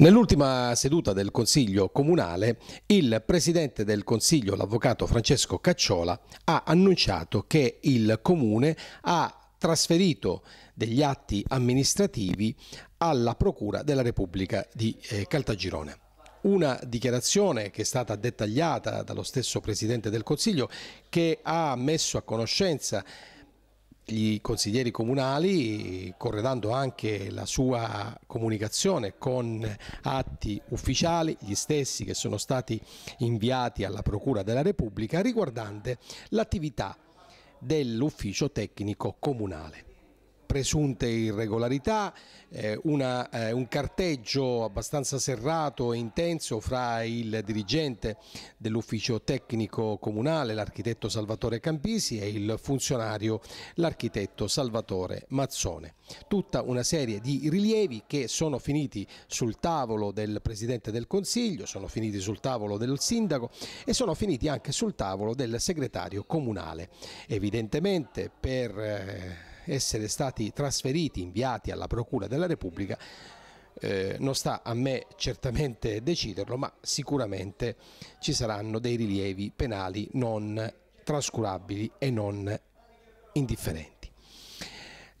Nell'ultima seduta del Consiglio Comunale, il Presidente del Consiglio, l'Avvocato Francesco Cacciola, ha annunciato che il Comune ha trasferito degli atti amministrativi alla Procura della Repubblica di eh, Caltagirone una dichiarazione che è stata dettagliata dallo stesso Presidente del Consiglio che ha messo a conoscenza gli consiglieri comunali, corredando anche la sua comunicazione con atti ufficiali, gli stessi che sono stati inviati alla Procura della Repubblica, riguardante l'attività dell'ufficio tecnico comunale presunte irregolarità, eh, una, eh, un carteggio abbastanza serrato e intenso fra il dirigente dell'ufficio tecnico comunale, l'architetto Salvatore Campisi e il funzionario, l'architetto Salvatore Mazzone. Tutta una serie di rilievi che sono finiti sul tavolo del Presidente del Consiglio, sono finiti sul tavolo del Sindaco e sono finiti anche sul tavolo del segretario comunale. Evidentemente per... Eh, essere stati trasferiti, inviati alla Procura della Repubblica, eh, non sta a me certamente deciderlo, ma sicuramente ci saranno dei rilievi penali non trascurabili e non indifferenti.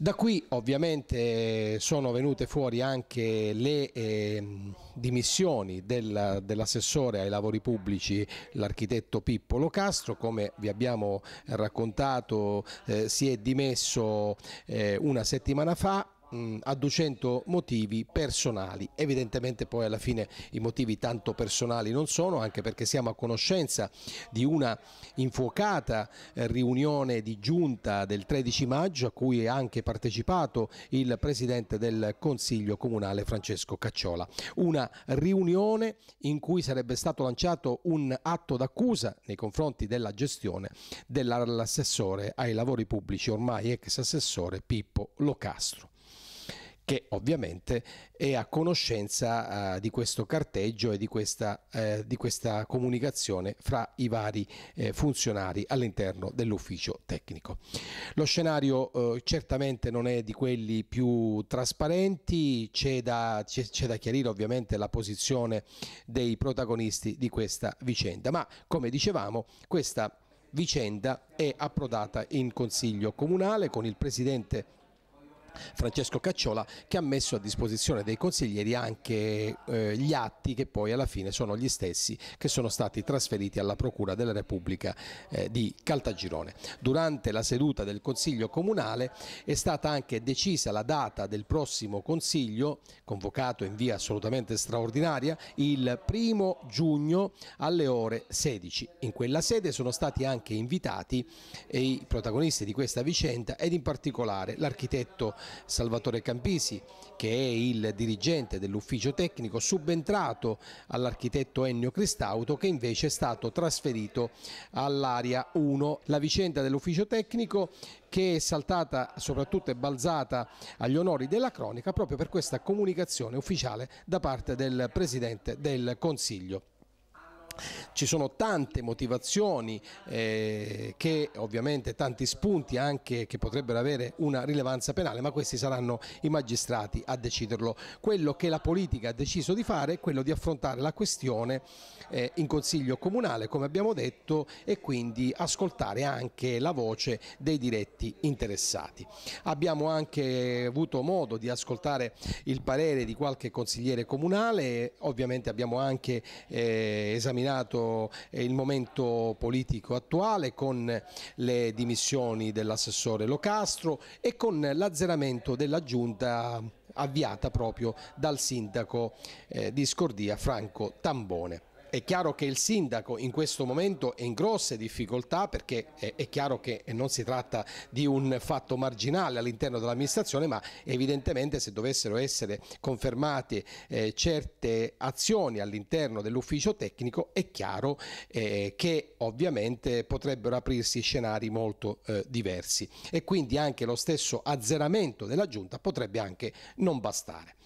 Da qui ovviamente sono venute fuori anche le eh, dimissioni del, dell'assessore ai lavori pubblici, l'architetto Pippo Castro, come vi abbiamo raccontato eh, si è dimesso eh, una settimana fa mh, mm, adducendo motivi personali. Evidentemente poi alla fine i motivi tanto personali non sono, anche perché siamo a conoscenza di una infuocata eh, riunione di giunta del 13 maggio a cui è anche partecipato il presidente del Consiglio Comunale Francesco Cacciola. Una riunione in cui sarebbe stato lanciato un atto d'accusa nei confronti della gestione dell'assessore ai lavori pubblici, ormai ex assessore Pippo Locastro che ovviamente è a conoscenza eh, di questo carteggio e di questa, eh, di questa comunicazione fra i vari eh, funzionari all'interno dell'ufficio tecnico. Lo scenario eh, certamente non è di quelli più trasparenti, c'è da, da, chiarire ovviamente la posizione dei protagonisti di questa vicenda, ma come dicevamo questa vicenda è approdata in Consiglio Comunale con il Presidente Francesco Cacciola che ha messo a disposizione dei consiglieri anche eh, gli atti che poi alla fine sono gli stessi che sono stati trasferiti alla Procura della Repubblica eh, di Caltagirone. Durante la seduta del Consiglio Comunale è stata anche decisa la data del prossimo Consiglio, convocato in via assolutamente straordinaria, il primo giugno alle ore 16. In quella sede sono stati anche invitati eh, i protagonisti di questa vicenda ed in particolare l'architetto Salvatore Campisi che è il dirigente dell'ufficio tecnico subentrato all'architetto Ennio Cristauto che invece è stato trasferito all'area 1. La vicenda dell'ufficio tecnico che è saltata soprattutto è balzata agli onori della cronica proprio per questa comunicazione ufficiale da parte del Presidente del Consiglio. Ci sono tante motivazioni eh, che ovviamente tanti spunti anche che potrebbero avere una rilevanza penale, ma questi saranno i magistrati a deciderlo. Quello che la politica ha deciso di fare è quello di affrontare la questione eh, in Consiglio Comunale, come abbiamo detto, e quindi ascoltare anche la voce dei diretti interessati. Abbiamo anche avuto modo di ascoltare il parere di qualche consigliere comunale, ovviamente abbiamo anche eh, esaminato determinato il momento politico attuale con le dimissioni dell'assessore Locastro e con l'azzeramento della giunta avviata proprio dal sindaco eh, di Scordia Franco Tambone è chiaro che il sindaco in questo momento è in grosse difficoltà perché è, chiaro che non si tratta di un fatto marginale all'interno dell'amministrazione ma evidentemente se dovessero essere confermate eh, certe azioni all'interno dell'ufficio tecnico è chiaro eh, che ovviamente potrebbero aprirsi scenari molto eh, diversi e quindi anche lo stesso azzeramento della giunta potrebbe anche non bastare.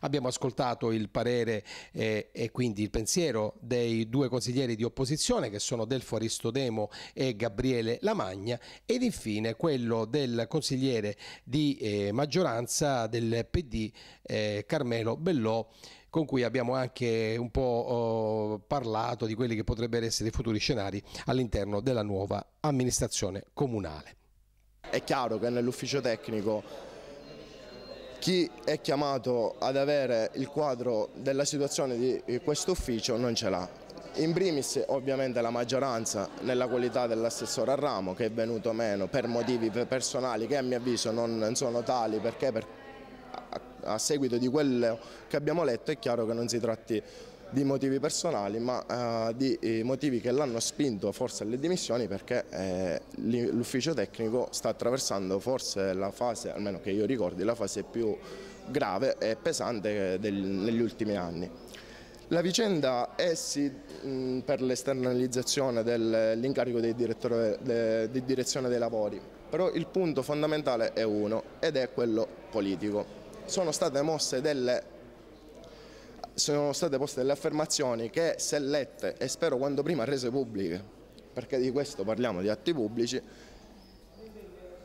Abbiamo ascoltato il parere eh, e quindi il pensiero dei due consiglieri di opposizione che sono Delfo Aristodemo e Gabriele Lamagna ed infine quello del consigliere di eh, maggioranza del PD eh, Carmelo Bellò con cui abbiamo anche un po' oh, parlato di quelli che potrebbero essere i futuri scenari all'interno della nuova amministrazione comunale. È chiaro che nell'ufficio tecnico chi è chiamato ad avere il quadro della situazione di eh, questo ufficio non ce l'ha. In primis ovviamente la maggioranza nella qualità dell'assessore a ramo che è venuto meno per motivi personali che a mio avviso non sono tali perché per, a, a seguito di quello che abbiamo letto è chiaro che non si tratti di di motivi personali ma eh, di eh, motivi che l'hanno spinto forse alle dimissioni perché eh, l'ufficio tecnico sta attraversando forse la fase, almeno che io ricordi, la fase più grave e pesante del, negli ultimi anni. La vicenda è mh, per l'esternalizzazione dell'incarico di de, de direzione dei lavori, però il punto fondamentale è uno ed è quello politico. Sono state mosse delle sono state poste delle affermazioni che se lette e spero quando prima rese pubbliche, perché di questo parliamo, di atti pubblici,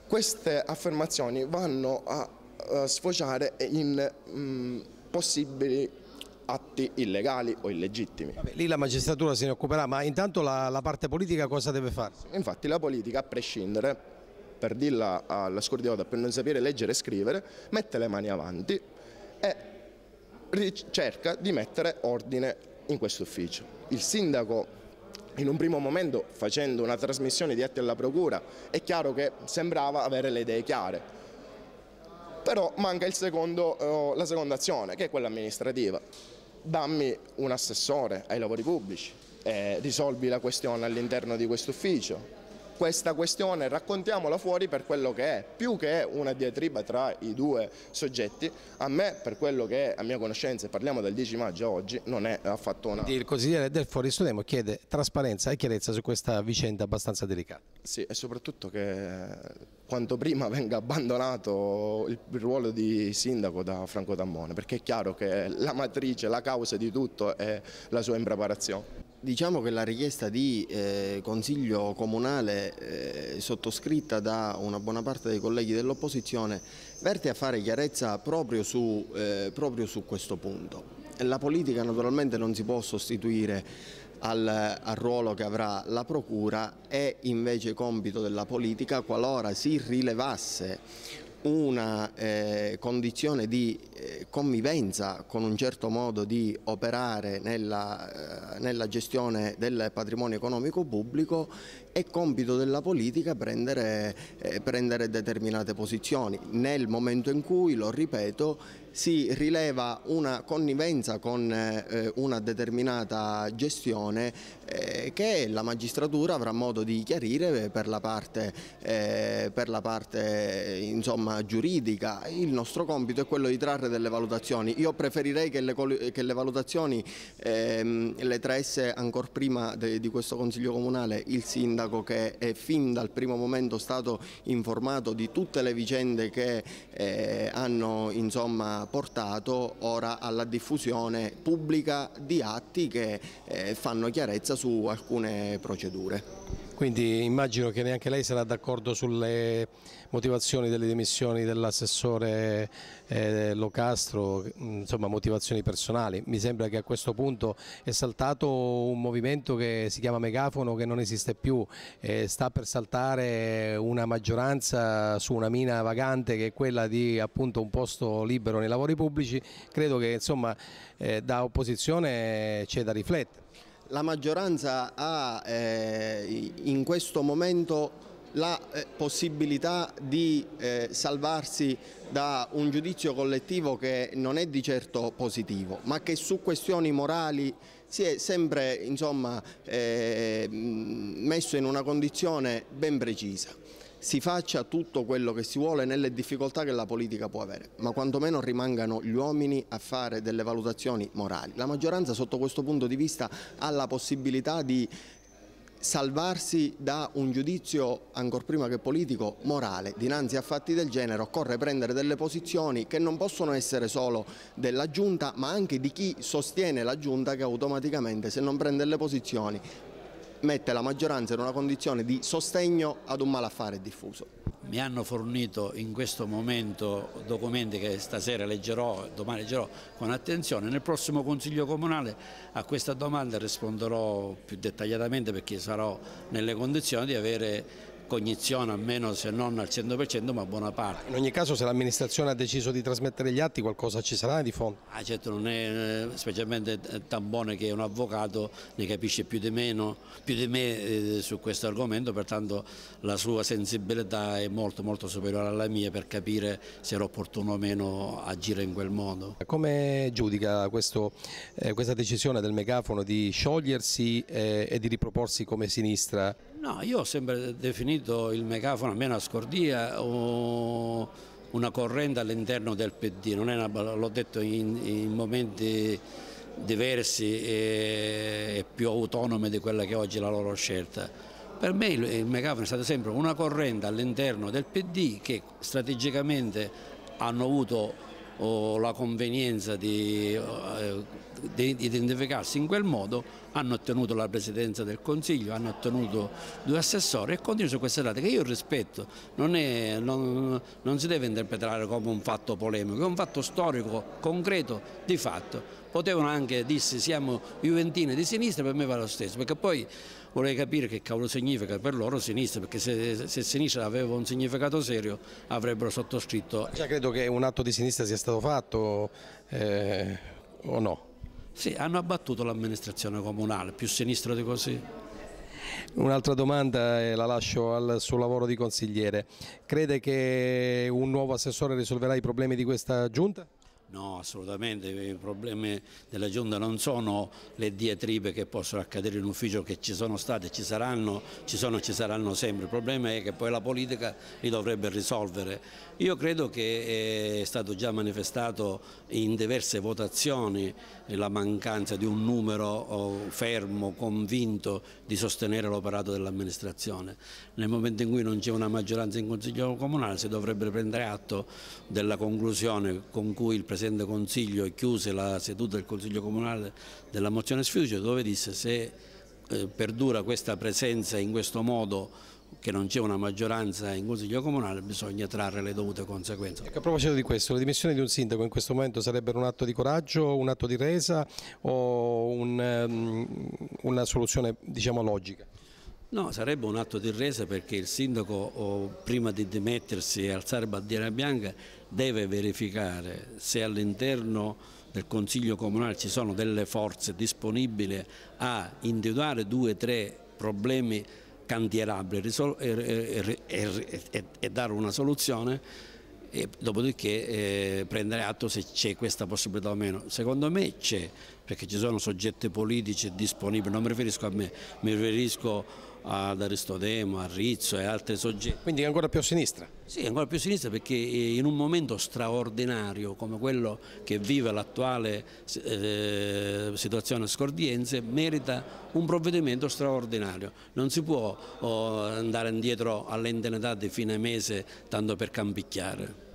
queste affermazioni vanno a, eh, sfociare in mh, mm, possibili atti illegali o illegittimi. Vabbè, lì la magistratura se ne occuperà, ma intanto la, la parte politica cosa deve fare? Infatti la politica, a prescindere, per dirla alla scordiota, per non sapere leggere e scrivere, mette le mani avanti e cerca di mettere ordine in questo ufficio. Il sindaco in un primo momento facendo una trasmissione di atti alla procura è chiaro che sembrava avere le idee chiare, però manca secondo, eh, la seconda azione che è quella amministrativa. Dammi un assessore ai lavori pubblici, eh, risolvi la questione all'interno di questo ufficio, questa questione, raccontiamola fuori per quello che è, più che una diatriba tra i due soggetti, a me per quello che è a mia conoscenza, e parliamo del 10 maggio a oggi, non è affatto una... Il consigliere del Fori Studemo chiede trasparenza e chiarezza su questa vicenda abbastanza delicata. Sì, e soprattutto che eh, quanto prima venga abbandonato il ruolo di sindaco da Franco Tammone, perché è chiaro che la matrice, la causa di tutto è la sua impreparazione. Diciamo che la richiesta di eh, consiglio comunale eh, sottoscritta da una buona parte dei colleghi dell'opposizione verte a fare chiarezza proprio su, eh, proprio su questo punto. La politica naturalmente non si può sostituire al, al, ruolo che avrà la Procura è invece compito della politica qualora si rilevasse una eh, condizione di eh, convivenza con un certo modo di operare nella, eh, nella, gestione del patrimonio economico pubblico è compito della politica prendere, eh, prendere determinate posizioni nel momento in cui, lo ripeto, si rileva una connivenza con eh, una determinata gestione eh, che la magistratura avrà modo di chiarire per la parte, eh, per la parte insomma, giuridica. Il nostro compito è quello di trarre delle valutazioni. Io preferirei che le, che le valutazioni ehm, le traesse ancora prima de, di questo Consiglio Comunale il Sindaco che è fin dal primo momento stato informato di tutte le vicende che eh, hanno insomma, portato ora alla diffusione pubblica di atti che eh, fanno chiarezza su alcune procedure quindi immagino che neanche lei sarà d'accordo sulle motivazioni delle dimissioni dell'assessore eh, Locastro, insomma motivazioni personali. Mi sembra che a questo punto è saltato un movimento che si chiama Megafono che non esiste più, eh, sta per saltare una maggioranza su una mina vagante che è quella di appunto un posto libero nei lavori pubblici. Credo che insomma eh, da opposizione c'è da riflettere la maggioranza ha eh, in questo momento la eh, possibilità di eh, salvarsi da un giudizio collettivo che non è di certo positivo, ma che su questioni morali si è sempre insomma, eh, messo in una condizione ben precisa si faccia tutto quello che si vuole nelle difficoltà che la politica può avere, ma quantomeno rimangano gli uomini a fare delle valutazioni morali. La maggioranza sotto questo punto di vista ha la possibilità di salvarsi da un giudizio, ancor prima che politico, morale. Dinanzi a fatti del genere occorre prendere delle posizioni che non possono essere solo della Giunta, ma anche di chi sostiene la Giunta che automaticamente se non prende le posizioni mette la maggioranza in una condizione di sostegno ad un malaffare diffuso. Mi hanno fornito in questo momento documenti che stasera leggerò, domani leggerò con attenzione. Nel prossimo Consiglio Comunale a questa domanda risponderò più dettagliatamente perché sarò nelle condizioni di avere cognizione, almeno se non al 100%, ma buona parte. In ogni caso se l'amministrazione ha deciso di trasmettere gli atti qualcosa ci sarà di fondo? Ah, certo, non è, eh, specialmente eh, Tambone che è un avvocato ne capisce più di, meno, più di me eh, su questo argomento, pertanto la sua sensibilità è molto, molto superiore alla mia per capire se era opportuno o meno agire in quel modo. Come giudica questo, eh, questa decisione del megafono di sciogliersi eh, e di riproporsi come sinistra? No, io ho sempre definito il megafono almeno a scordia o una corrente all'interno del PD, l'ho detto in, in, momenti diversi e, e più autonome di quella che oggi è la loro scelta. Per me il, il megafono è stata sempre una corrente all'interno del PD che strategicamente hanno avuto o la convenienza eh, di, di identificarsi in quel modo, hanno ottenuto la presidenza del Consiglio, hanno ottenuto due assessori e continuano su questa data che io rispetto, non, è, non, non si deve interpretare come un fatto polemico, è un fatto storico, concreto, di fatto potevano anche dirsi siamo juventini di sinistra, per me va lo stesso, perché poi vorrei capire che cavolo significa per loro sinistra, perché se, se sinistra aveva un significato serio avrebbero sottoscritto. Già credo che un atto di sinistra sia stato fatto eh, o no? Sì, hanno abbattuto l'amministrazione comunale, più sinistra di così. Un'altra domanda e eh, la lascio al suo lavoro di consigliere. Crede che un nuovo assessore risolverà i problemi di questa giunta? No, assolutamente, i problemi della Giunta non sono le diatribe che possono accadere in ufficio, che ci sono state, ci saranno, ci sono e ci saranno sempre, il problema è che poi la politica li dovrebbe risolvere. Io credo che eh, è stato già manifestato in diverse votazioni eh, la mancanza di un numero oh, fermo, convinto di sostenere l'operato dell'amministrazione. Nel momento in cui non c'è una maggioranza in Consiglio Comunale si dovrebbe prendere atto della conclusione con cui il Presidente Presidente del Consiglio chiuse la seduta del Consiglio Comunale della mozione sfiducia dove disse se eh, perdura questa presenza in questo modo che non c'è una maggioranza in Consiglio Comunale bisogna trarre le dovute conseguenze. Ecco, a proposito di questo, le dimissioni di un sindaco in questo momento sarebbero un atto di coraggio, un atto di resa o un, um, una soluzione diciamo, logica? No, sarebbe un atto di resa perché il sindaco prima di dimettersi e alzare bandiera bianca deve verificare se all'interno del Consiglio Comunale ci sono delle forze disponibili a individuare due o tre problemi cantierabili e, dare una soluzione e dopodiché eh, prendere atto se c'è questa possibilità o meno. Secondo me c'è, perché ci sono soggetti politici disponibili, non mi riferisco a me, mi riferisco ad Aristodemo, a Rizzo e altri soggetti. Quindi ancora più a sinistra? Sì, ancora più a sinistra perché eh, in un momento straordinario come quello che vive l'attuale eh, situazione scordiense merita un provvedimento straordinario. Non si può oh, andare indietro all'indennità di fine mese tanto per campicchiare.